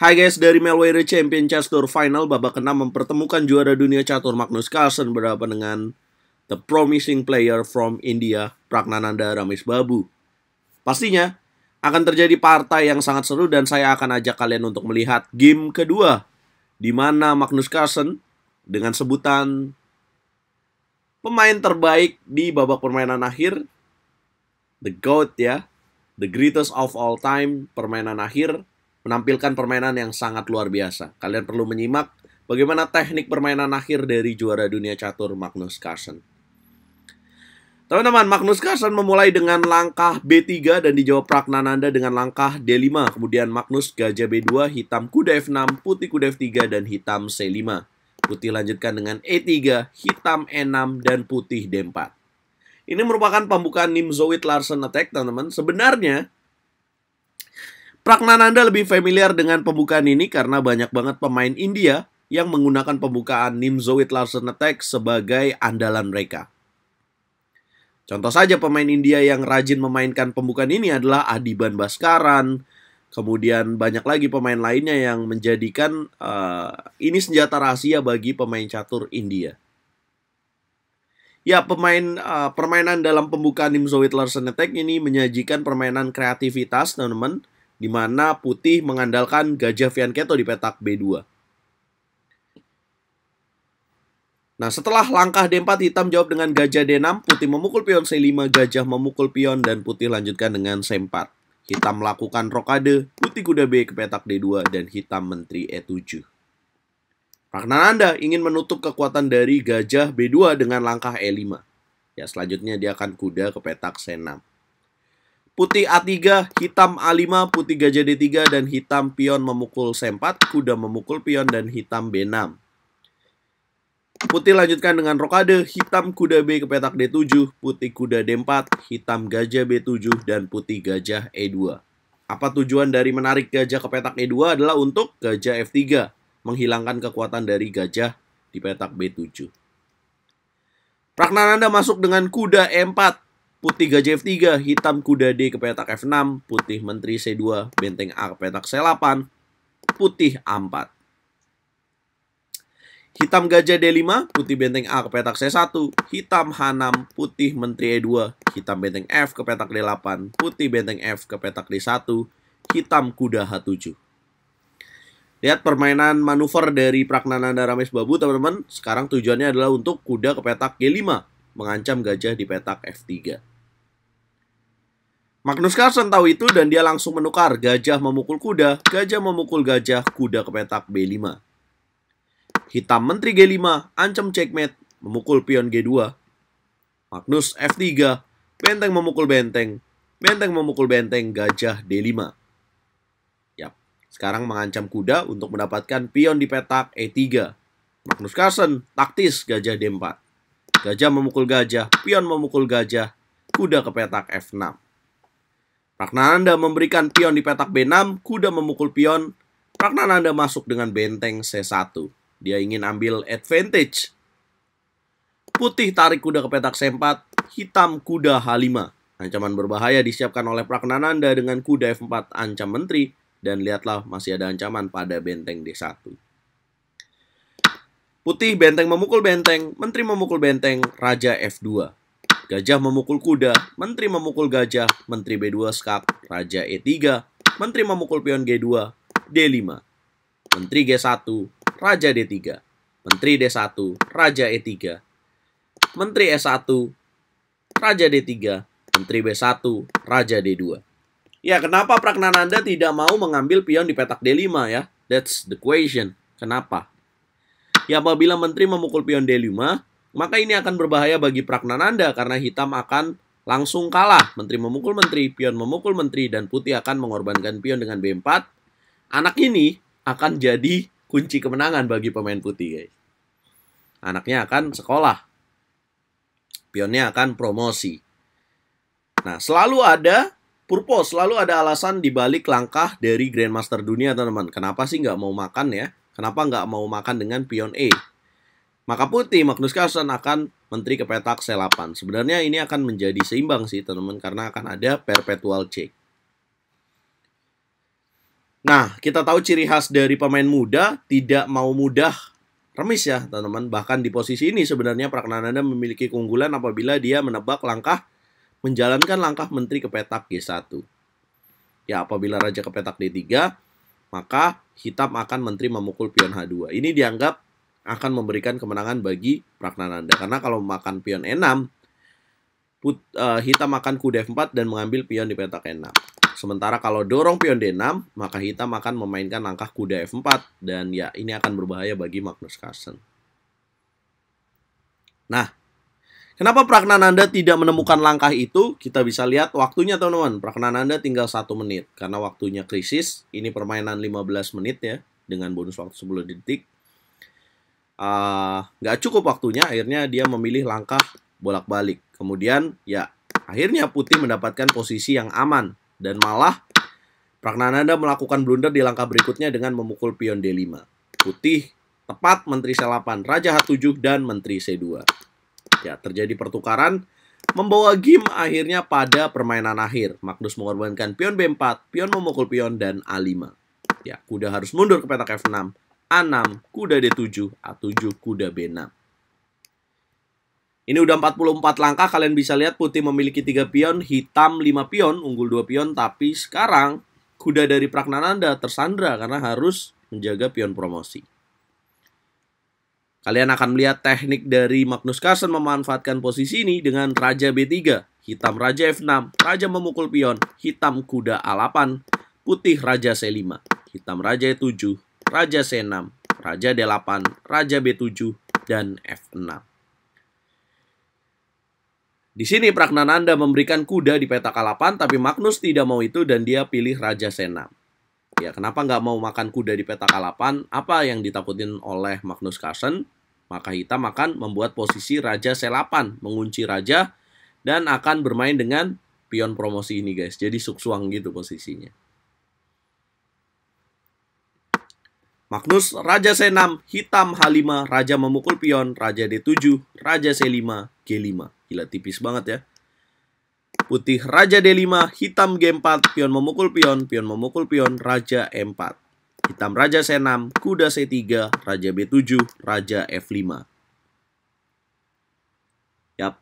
Hai guys, dari Melwere Champion Chess Tour Final babak keenam mempertemukan juara dunia catur Magnus Carlsen berhadapan dengan the promising player from India, Pragnananda Ramesh Babu. Pastinya akan terjadi partai yang sangat seru dan saya akan ajak kalian untuk melihat game kedua di mana Magnus Carlsen dengan sebutan pemain terbaik di babak permainan akhir the GOAT ya, the greatest of all time permainan akhir menampilkan permainan yang sangat luar biasa. Kalian perlu menyimak bagaimana teknik permainan akhir dari juara dunia catur Magnus Carlsen. Teman-teman, Magnus Carlsen memulai dengan langkah B3 dan dijawab Pragnananda dengan langkah D5. Kemudian Magnus gajah B2, hitam kuda F6, putih kuda F3, dan hitam C5. Putih lanjutkan dengan E3, hitam E6, dan putih D4. Ini merupakan pembukaan Nimzowit Larsen attack, teman-teman. Sebenarnya, Pragnananda lebih familiar dengan pembukaan ini karena banyak banget pemain India yang menggunakan pembukaan Nimzowit Larsen Attack sebagai andalan mereka. Contoh saja pemain India yang rajin memainkan pembukaan ini adalah Adiban Baskaran, kemudian banyak lagi pemain lainnya yang menjadikan uh, ini senjata rahasia bagi pemain catur India. Ya, pemain uh, permainan dalam pembukaan Nimzowit Larsen Attack ini menyajikan permainan kreativitas, teman-teman di mana putih mengandalkan gajah Fianchetto di petak B2. Nah, setelah langkah D4, hitam jawab dengan gajah D6, putih memukul pion C5, gajah memukul pion, dan putih lanjutkan dengan C4. Hitam melakukan rokade, putih kuda B ke petak D2, dan hitam menteri E7. Karena anda ingin menutup kekuatan dari gajah B2 dengan langkah E5. Ya, selanjutnya dia akan kuda ke petak C6. Putih A3, hitam A5, putih gajah D3, dan hitam pion memukul C4, kuda memukul pion, dan hitam B6. Putih lanjutkan dengan rokade, hitam kuda B ke petak D7, putih kuda D4, hitam gajah B7, dan putih gajah E2. Apa tujuan dari menarik gajah ke petak E2 adalah untuk gajah F3, menghilangkan kekuatan dari gajah di petak B7. Praknananda masuk dengan kuda E4, Putih gajah F3, hitam kuda D ke petak F6, putih menteri C2, benteng A ke petak C8, putih A4. Hitam gajah D5, putih benteng A ke petak C1, hitam H6, putih menteri E2, hitam benteng F ke petak D8, putih benteng F ke petak D1, hitam kuda H7. Lihat permainan manuver dari Pragnananda Ramesh Babu, teman-teman. Sekarang tujuannya adalah untuk kuda ke petak G5, mengancam gajah di petak F3. Magnus Carlsen tahu itu dan dia langsung menukar gajah memukul kuda, gajah memukul gajah, kuda ke petak B5. Hitam menteri G5, ancam checkmate, memukul pion G2. Magnus F3, benteng memukul benteng, benteng memukul benteng, gajah D5. Yap, sekarang mengancam kuda untuk mendapatkan pion di petak E3. Magnus Carlsen, taktis gajah D4. Gajah memukul gajah, pion memukul gajah, kuda ke petak F6. Ragnananda memberikan pion di petak B6, kuda memukul pion. Ragnananda masuk dengan benteng C1. Dia ingin ambil advantage. Putih tarik kuda ke petak C4, hitam kuda H5. Ancaman berbahaya disiapkan oleh Ragnananda dengan kuda F4 ancam menteri. Dan lihatlah masih ada ancaman pada benteng D1. Putih benteng memukul benteng, menteri memukul benteng, raja F2. Gajah memukul kuda, menteri memukul gajah, menteri B2 skak, raja E3, menteri memukul pion G2, D5, menteri G1, raja D3, menteri D1, raja E3, menteri e S1, raja D3, menteri B1, raja D2. Ya, kenapa Pragnananda tidak mau mengambil pion di petak D5 ya? That's the question. Kenapa? Ya, apabila menteri memukul pion D5, maka ini akan berbahaya bagi Praknananda karena hitam akan langsung kalah. Menteri memukul menteri, pion memukul menteri, dan putih akan mengorbankan pion dengan B4. Anak ini akan jadi kunci kemenangan bagi pemain putih, guys. Anaknya akan sekolah. Pionnya akan promosi. Nah, selalu ada purpose, selalu ada alasan dibalik langkah dari Grandmaster dunia, teman-teman. Kenapa sih nggak mau makan ya? Kenapa nggak mau makan dengan pion E? Maka Putih Magnus Carlsen akan menteri ke petak C8. Sebenarnya ini akan menjadi seimbang sih teman-teman karena akan ada perpetual check. Nah, kita tahu ciri khas dari pemain muda tidak mau mudah remis ya, teman-teman. Bahkan di posisi ini sebenarnya Praknananda memiliki keunggulan apabila dia menebak langkah menjalankan langkah menteri ke petak G1. Ya, apabila raja ke petak D3, maka hitam akan menteri memukul pion H2. Ini dianggap akan memberikan kemenangan bagi Praknananda. Karena kalau makan pion E6, put, uh, hitam akan kuda F4 dan mengambil pion di petak E6. Sementara kalau dorong pion D6, maka hitam akan memainkan langkah kuda F4. Dan ya, ini akan berbahaya bagi Magnus Carlsen. Nah, Kenapa Praknananda tidak menemukan langkah itu? Kita bisa lihat waktunya teman-teman. Praknananda tinggal satu menit karena waktunya krisis. Ini permainan 15 menit ya dengan bonus waktu 10 detik. Eh, nggak uh, cukup waktunya akhirnya dia memilih langkah bolak-balik kemudian ya akhirnya putih mendapatkan posisi yang aman dan malah Pragnananda melakukan blunder di langkah berikutnya dengan memukul pion D5 putih tepat menteri C8 raja H7 dan menteri C2 ya terjadi pertukaran membawa game akhirnya pada permainan akhir Magnus mengorbankan pion B4 pion memukul pion dan A5 ya kuda harus mundur ke petak F6 A6, kuda D7, A7, kuda B6. Ini udah 44 langkah, kalian bisa lihat putih memiliki 3 pion, hitam 5 pion, unggul 2 pion, tapi sekarang kuda dari Pragnananda tersandra karena harus menjaga pion promosi. Kalian akan melihat teknik dari Magnus Carlsen memanfaatkan posisi ini dengan Raja B3, hitam Raja F6, Raja memukul pion, hitam kuda A8, putih Raja C5, hitam Raja E7, Raja C6, Raja D8, Raja B7, dan F6. Di sini anda memberikan kuda di peta kalapan, tapi Magnus tidak mau itu dan dia pilih Raja C6. Ya, kenapa nggak mau makan kuda di peta kalapan? Apa yang ditakutin oleh Magnus Carlsen? Maka hitam akan membuat posisi Raja C8, mengunci Raja, dan akan bermain dengan pion promosi ini guys. Jadi suksuang gitu posisinya. Magnus, Raja C6, Hitam H5, Raja memukul pion, Raja D7, Raja C5, G5. Gila tipis banget ya. Putih Raja D5, Hitam G4, pion memukul pion, pion memukul pion, Raja E4. Hitam Raja C6, Kuda C3, Raja B7, Raja F5. Yap.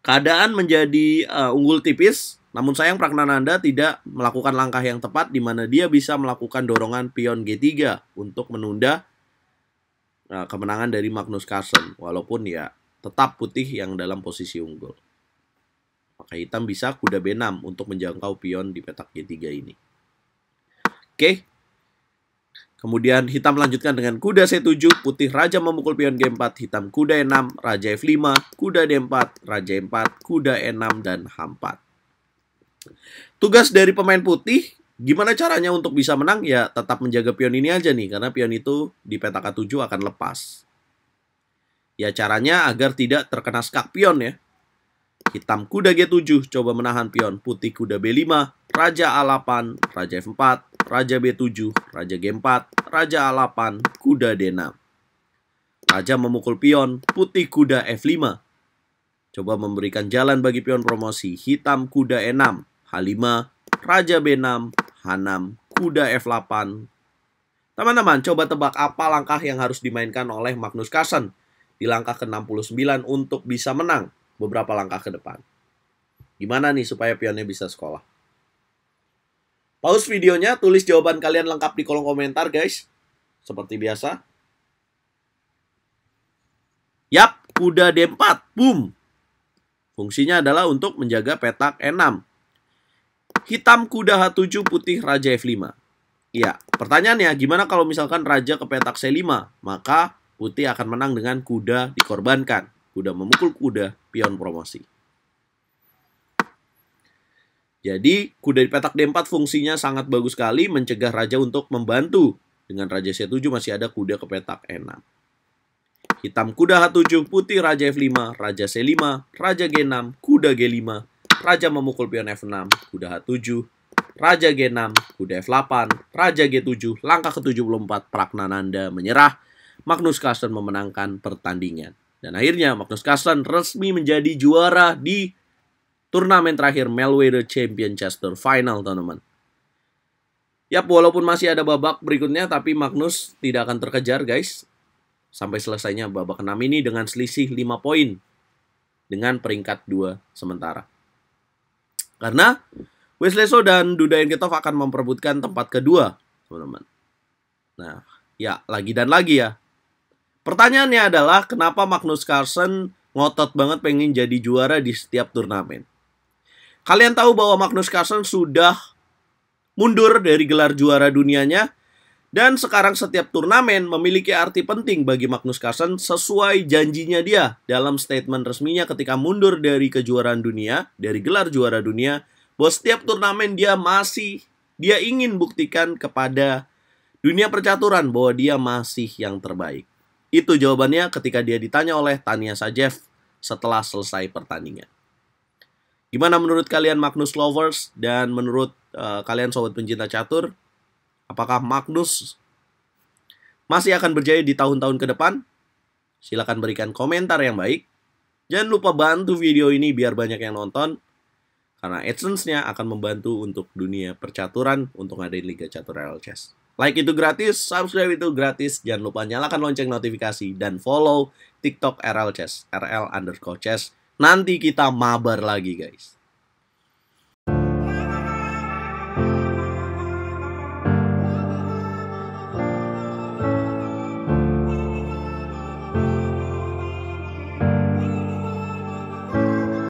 Keadaan menjadi uh, unggul tipis, namun sayang Pragnananda tidak melakukan langkah yang tepat di mana dia bisa melakukan dorongan pion G3 untuk menunda uh, kemenangan dari Magnus Carlsen walaupun ya tetap putih yang dalam posisi unggul. Maka hitam bisa kuda B6 untuk menjangkau pion di petak G3 ini. Oke. Kemudian hitam melanjutkan dengan kuda C7, putih raja memukul pion G4, hitam kuda E6, raja F5, kuda D4, raja E4, kuda E6 dan H4. Tugas dari pemain putih gimana caranya untuk bisa menang ya tetap menjaga pion ini aja nih karena pion itu di petaka 7 akan lepas. Ya caranya agar tidak terkena skak pion ya. Hitam kuda G7 coba menahan pion, putih kuda B5, raja A8, raja F4, raja B7, raja G4, raja A8, kuda D6. Raja memukul pion, putih kuda F5. Coba memberikan jalan bagi pion promosi, hitam kuda E6, H5, Raja B6, H6, Kuda F8. Teman-teman, coba tebak apa langkah yang harus dimainkan oleh Magnus Carlsen di langkah ke-69 untuk bisa menang beberapa langkah ke depan. Gimana nih supaya pionnya bisa sekolah? Pause videonya, tulis jawaban kalian lengkap di kolom komentar guys. Seperti biasa. Yap, kuda D4. Boom. Fungsinya adalah untuk menjaga petak E6. Hitam kuda H7, putih raja F5. Ya, pertanyaannya gimana kalau misalkan raja ke petak C5? Maka putih akan menang dengan kuda dikorbankan. Kuda memukul kuda, pion promosi. Jadi, kuda di petak D4 fungsinya sangat bagus sekali mencegah raja untuk membantu. Dengan raja C7 masih ada kuda ke petak E6. Hitam kuda H7, putih raja F5, raja C5, raja G6, kuda G5, Raja memukul pion F6, kuda H7, Raja G6, kuda F8, Raja G7, langkah ke-74 Pragnananda menyerah. Magnus Carlsen memenangkan pertandingan. Dan akhirnya Magnus Carlsen resmi menjadi juara di turnamen terakhir Melwede Champion Chester Final, teman-teman. Yap, walaupun masih ada babak berikutnya, tapi Magnus tidak akan terkejar, guys. Sampai selesainya babak 6 ini dengan selisih 5 poin dengan peringkat 2 sementara. Karena Wesley dan Duda Enketov akan memperebutkan tempat kedua, teman-teman. Nah, ya lagi dan lagi ya. Pertanyaannya adalah kenapa Magnus Carlsen ngotot banget pengen jadi juara di setiap turnamen. Kalian tahu bahwa Magnus Carlsen sudah mundur dari gelar juara dunianya dan sekarang setiap turnamen memiliki arti penting bagi Magnus Carlsen sesuai janjinya dia dalam statement resminya ketika mundur dari kejuaraan dunia, dari gelar juara dunia, bahwa setiap turnamen dia masih, dia ingin buktikan kepada dunia percaturan bahwa dia masih yang terbaik. Itu jawabannya ketika dia ditanya oleh Tania Sajev setelah selesai pertandingan. Gimana menurut kalian Magnus Lovers dan menurut uh, kalian sobat pencinta catur? Apakah Magnus masih akan berjaya di tahun-tahun ke depan? Silahkan berikan komentar yang baik. Jangan lupa bantu video ini biar banyak yang nonton. Karena AdSense-nya akan membantu untuk dunia percaturan untuk ngadain Liga Catur RL Chess. Like itu gratis, subscribe itu gratis. Jangan lupa nyalakan lonceng notifikasi dan follow TikTok RL Chess, RL underscore chess. Nanti kita mabar lagi guys.